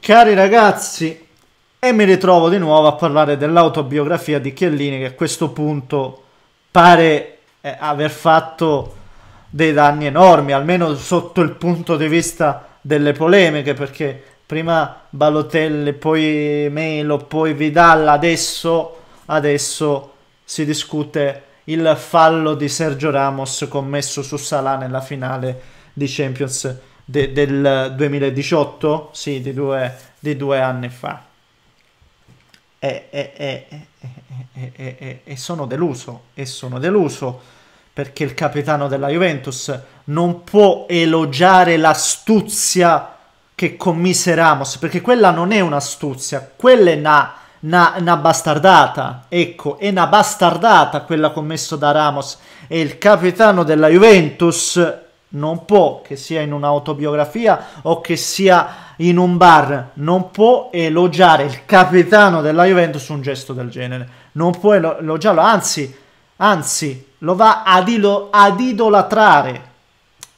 Cari ragazzi, e mi ritrovo di nuovo a parlare dell'autobiografia di Chiellini che a questo punto pare eh, aver fatto dei danni enormi, almeno sotto il punto di vista delle polemiche, perché prima Balotelli, poi Melo, poi Vidal, adesso, adesso si discute il fallo di Sergio Ramos commesso su Salah nella finale di Champions de, del 2018, sì, di due, di due anni fa. E, e, e, e, sono deluso, e sono deluso perché il capitano della Juventus non può elogiare l'astuzia che commise Ramos, perché quella non è un'astuzia, quella è una, una, una bastardata, ecco, è una bastardata quella commessa da Ramos e il capitano della Juventus non può che sia in un'autobiografia o che sia in un bar, non può elogiare il capitano della Juventus un gesto del genere, non può elogiarlo, anzi, anzi lo va ad, ilo- ad idolatrare.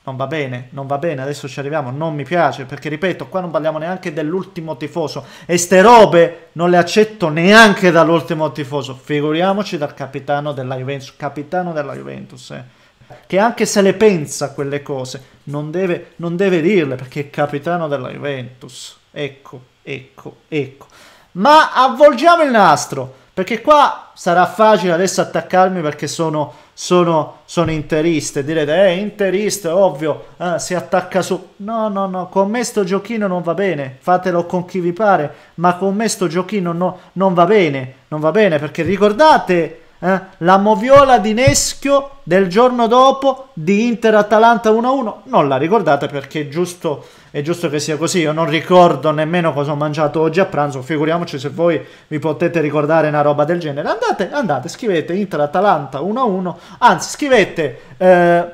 Non va bene, non va bene, adesso ci arriviamo, non mi piace, perché ripeto, qua non parliamo neanche dell'ultimo tifoso e ste robe non le accetto neanche dall'ultimo tifoso, figuriamoci dal capitano della Juventus, capitano della Juventus, eh che anche se le pensa quelle cose, non deve, non deve dirle perché è capitano della Juventus. Ecco, ecco, ecco. Ma avvolgiamo il nastro, perché qua sarà facile adesso attaccarmi perché sono, sono, sono interiste. Direte, eh, interiste, ovvio, eh, si attacca su... No, no, no, con me sto giochino non va bene, fatelo con chi vi pare, ma con me sto giochino no, non va bene, non va bene, perché ricordate eh? La moviola di Neschio del giorno dopo di Inter-Atalanta 1-1 non la ricordate perché è giusto, è giusto, che sia così. Io non ricordo nemmeno cosa ho mangiato oggi a pranzo. Figuriamoci se voi vi potete ricordare una roba del genere. Andate, andate, scrivete Inter-Atalanta 1-1. Anzi, scrivete eh,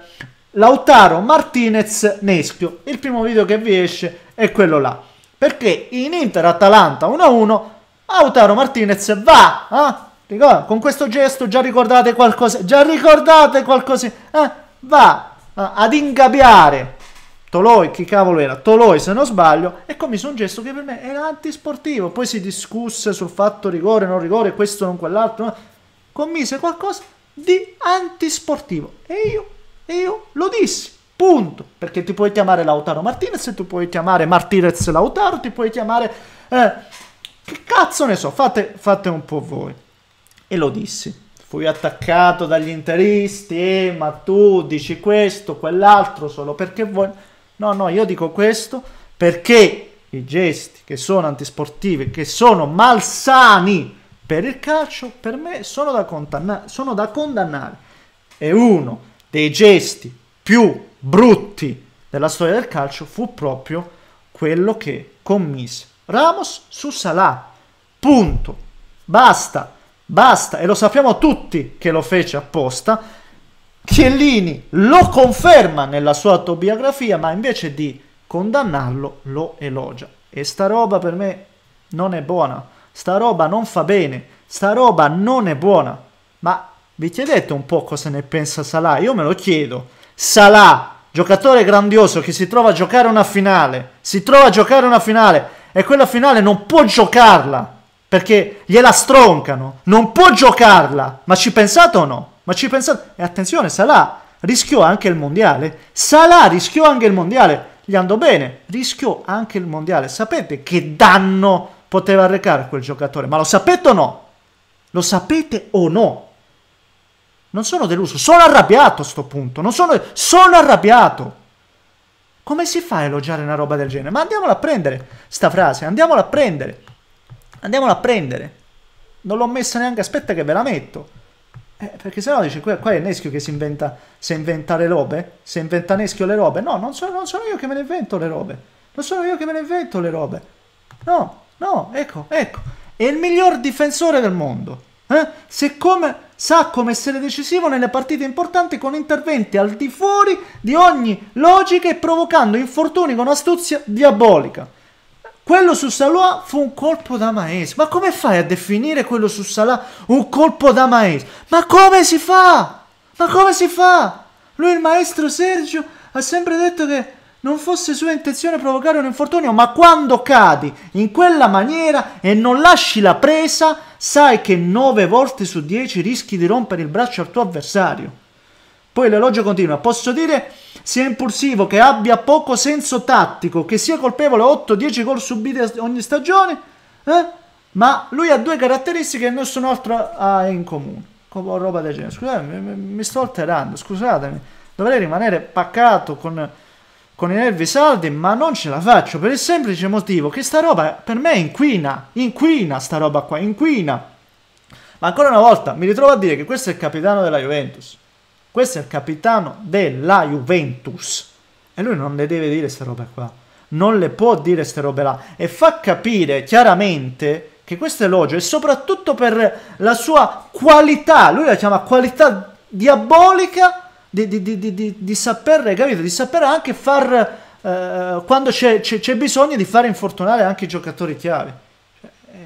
Lautaro Martinez Neschio. Il primo video che vi esce è quello là. Perché in Inter-Atalanta 1-1 Lautaro Martinez va. Eh? Ricorda, con questo gesto già ricordate qualcosa, già ricordate qualcosa, eh, va eh, ad ingabbiare Toloi, chi cavolo era? Toloi se non sbaglio, e commise un gesto che per me era antisportivo, poi si discusse sul fatto rigore, non rigore, questo, non quell'altro, commise qualcosa di antisportivo, e io, e io lo dissi, punto, perché ti puoi chiamare Lautaro Martinez, tu puoi chiamare Martinez Lautaro, ti puoi chiamare... Eh, che cazzo ne so, fate, fate un po' voi e lo dissi. Fui attaccato dagli interisti, eh, ma tu dici questo, quell'altro, solo perché vuoi... No, no, io dico questo perché i gesti che sono antisportivi, che sono malsani per il calcio, per me sono da, condanna- sono da condannare. E uno dei gesti più brutti della storia del calcio fu proprio quello che commise Ramos su Salah. Punto. Basta. Basta, e lo sappiamo tutti che lo fece apposta. Chiellini lo conferma nella sua autobiografia, ma invece di condannarlo lo elogia. E sta roba per me non è buona, sta roba non fa bene, sta roba non è buona. Ma vi chiedete un po' cosa ne pensa Salah? Io me lo chiedo. Salah, giocatore grandioso che si trova a giocare una finale, si trova a giocare una finale e quella finale non può giocarla perché gliela stroncano, non può giocarla, ma ci pensate o no? Ma ci pensate? E attenzione, Salah rischiò anche il mondiale, Salah rischiò anche il mondiale, gli andò bene, rischiò anche il mondiale, sapete che danno poteva arrecare quel giocatore, ma lo sapete o no? Lo sapete o no? Non sono deluso, sono arrabbiato a sto punto, non sono, sono arrabbiato. Come si fa a elogiare una roba del genere? Ma andiamola a prendere sta frase, andiamola a prendere. Andiamola a prendere. Non l'ho messa neanche, aspetta che ve la metto. Eh, perché sennò dice, qua, qua è Neschio che si inventa, se inventa le robe, se inventa Neschio le robe. No, non sono, non sono io che me ne invento le robe. Non sono io che me le invento le robe. No, no, ecco, ecco. È il miglior difensore del mondo. Eh? Se come, sa come essere decisivo nelle partite importanti con interventi al di fuori di ogni logica e provocando infortuni con astuzia diabolica. Quello su Salah fu un colpo da maestro. Ma come fai a definire quello su Salah un colpo da maestro? Ma come si fa? Ma come si fa? Lui, il maestro Sergio, ha sempre detto che non fosse sua intenzione provocare un infortunio, ma quando cadi in quella maniera e non lasci la presa, sai che nove volte su dieci rischi di rompere il braccio al tuo avversario. Poi l'elogio continua, posso dire sia impulsivo, che abbia poco senso tattico, che sia colpevole 8-10 gol subiti ogni stagione, eh? ma lui ha due caratteristiche che nessun altro ha ah, in comune. Come roba del genere. Scusate, mi, mi sto alterando, scusatemi. Dovrei rimanere paccato con, con i nervi saldi, ma non ce la faccio per il semplice motivo che sta roba per me inquina, inquina sta roba qua, inquina. Ma ancora una volta mi ritrovo a dire che questo è il capitano della Juventus questo è il capitano della Juventus e lui non le deve dire queste robe qua, non le può dire queste robe là e fa capire chiaramente che questo elogio è soprattutto per la sua qualità, lui la chiama qualità diabolica di, di, di, di saper, capito? Di saper anche far, eh, quando c'è, bisogno di far infortunare anche i giocatori chiave. Cioè, eh,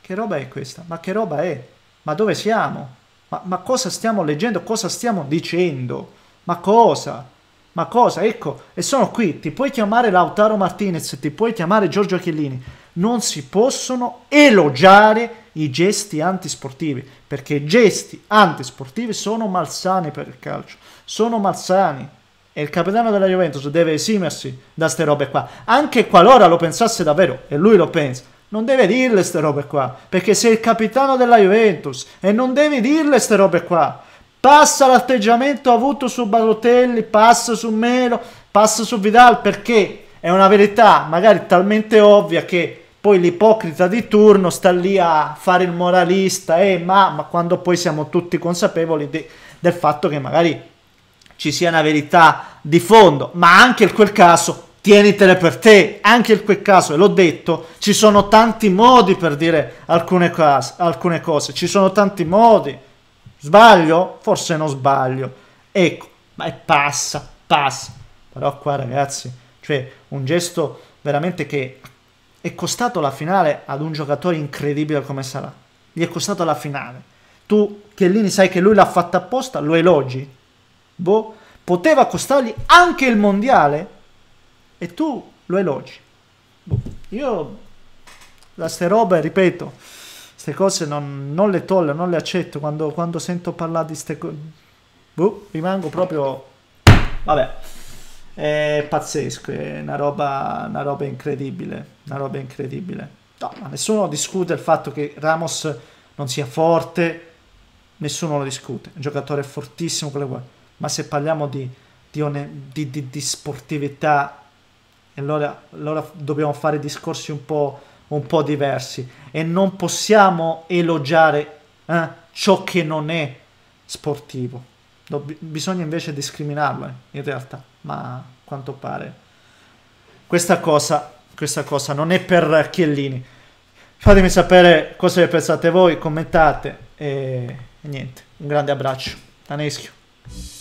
che roba è questa? Ma che roba è? Ma dove siamo? Ma, ma cosa stiamo leggendo? Cosa stiamo dicendo? Ma cosa? Ma cosa? Ecco, e sono qui. Ti puoi chiamare Lautaro Martinez, ti puoi chiamare Giorgio Achillini. Non si possono elogiare i gesti antisportivi, perché i gesti antisportivi sono malsani per il calcio. Sono malsani. E il capitano della Juventus deve esimersi da queste robe qua. Anche qualora lo pensasse davvero, e lui lo pensa, non deve dirle ste robe qua, perché sei il capitano della Juventus e non devi dirle ste robe qua. Passa l'atteggiamento avuto su Balotelli, passa su Melo, passa su Vidal, perché è una verità magari talmente ovvia che poi l'ipocrita di turno sta lì a fare il moralista, eh, ma, ma quando poi siamo tutti consapevoli de, del fatto che magari ci sia una verità di fondo, ma anche in quel caso tienitele per te, anche in quel caso, e l'ho detto, ci sono tanti modi per dire alcune, case, alcune cose, ci sono tanti modi. Sbaglio? Forse non sbaglio. Ecco, ma passa, passa. Però qua ragazzi, cioè un gesto veramente che è costato la finale ad un giocatore incredibile come sarà. Gli è costato la finale. Tu, Chiellini, sai che lui l'ha fatta apposta, lo elogi. Boh, poteva costargli anche il mondiale? e tu lo elogi. Boh, io da ste robe, ripeto, queste cose non, non, le tollero, non le accetto quando, quando sento parlare di ste cose. Boh, rimango proprio... Vabbè, è pazzesco, è una roba, una roba incredibile, una roba incredibile. No, ma nessuno discute il fatto che Ramos non sia forte, nessuno lo discute. Un giocatore fortissimo, ma se parliamo di, di, di, di sportività e allora, allora dobbiamo fare discorsi un po', un po', diversi e non possiamo elogiare eh, ciò che non è sportivo. Dobb bisogna invece discriminarlo eh, in realtà, ma a quanto pare questa cosa, questa cosa non è per Chiellini. Fatemi sapere cosa ne pensate voi, commentate e, e niente, un grande abbraccio. Daneschio.